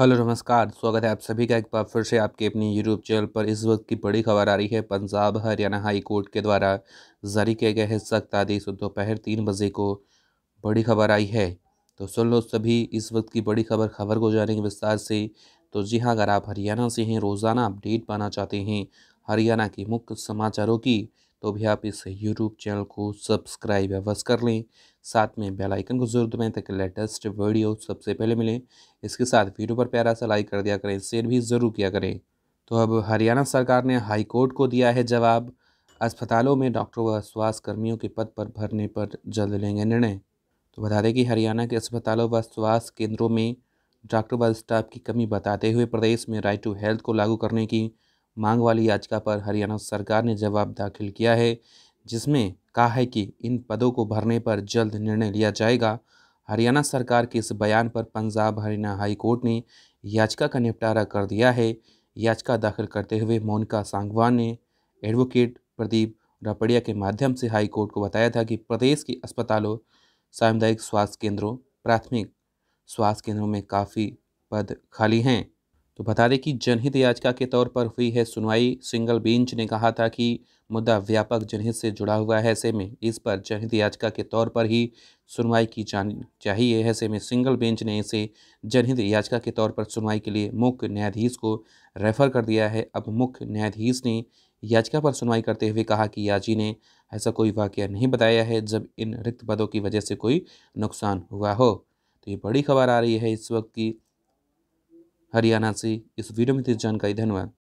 hello नमस्कार स्वागत है आप सभी का एक बार फिर से आपके अपनी यूट्यूब चैनल पर इस वक्त की बड़ी खबर आ रही है पंजाब हरियाणा हाई कोर्ट के द्वारा जारी किए गए हैं सख्त आदेश दोपहर तीन बजे को बड़ी खबर आई है तो सुन लो सभी इस वक्त की बड़ी खबर खबर को जानेंगे विस्तार से तो जी हाँ अगर आप हरियाणा से हैं रोज़ाना अपडेट पाना चाहते हैं हरियाणा के मुख्य समाचारों की तो भी आप इस यूट्यूब चैनल को सब्सक्राइब अवश्य कर लें साथ में बेल आइकन को जरूर दबाएं ताकि लेटेस्ट वीडियो सबसे पहले मिलें इसके साथ वीडियो पर प्यारा सा लाइक कर दिया करें शेयर भी ज़रूर किया करें तो अब हरियाणा सरकार ने हाईकोर्ट को दिया है जवाब अस्पतालों में डॉक्टरों व स्वास्थ्य कर्मियों के पद पर भरने पर जल्द लेंगे निर्णय तो बता दें कि हरियाणा के अस्पतालों व स्वास्थ्य केंद्रों में डॉक्टर व स्टाफ की कमी बताते हुए प्रदेश में राइट टू हेल्थ को लागू करने की मांग वाली याचिका पर हरियाणा सरकार ने जवाब दाखिल किया है जिसमें कहा है कि इन पदों को भरने पर जल्द निर्णय लिया जाएगा हरियाणा सरकार के इस बयान पर पंजाब हरियाणा हाई कोर्ट ने याचिका का निपटारा कर दिया है याचिका दाखिल करते हुए मोनिका सांगवान ने एडवोकेट प्रदीप रापड़िया के माध्यम से हाई कोर्ट को बताया था कि प्रदेश के अस्पतालों सामुदायिक स्वास्थ्य केंद्रों प्राथमिक स्वास्थ्य केंद्रों में काफ़ी पद खाली हैं तो बता दें कि जनहित याचिका के तौर पर हुई है सुनवाई सिंगल बेंच ने कहा था कि मुद्दा व्यापक जनहित से जुड़ा हुआ है ऐसे में इस पर जनहित याचिका के तौर पर ही सुनवाई की जानी चाहिए ऐसे में सिंगल बेंच ने इसे जनहित याचिका के तौर पर सुनवाई के लिए मुख्य न्यायाधीश को रेफर कर दिया है अब मुख्य न्यायाधीश ने याचिका पर सुनवाई करते हुए कहा कि याची ने ऐसा कोई वाक्य नहीं बताया है जब इन रिक्त पदों की वजह से कोई नुकसान हुआ हो तो ये बड़ी खबर आ रही है इस वक्त की हरियाणा से इस वीडियो में तेज जानकारी धन्यवाद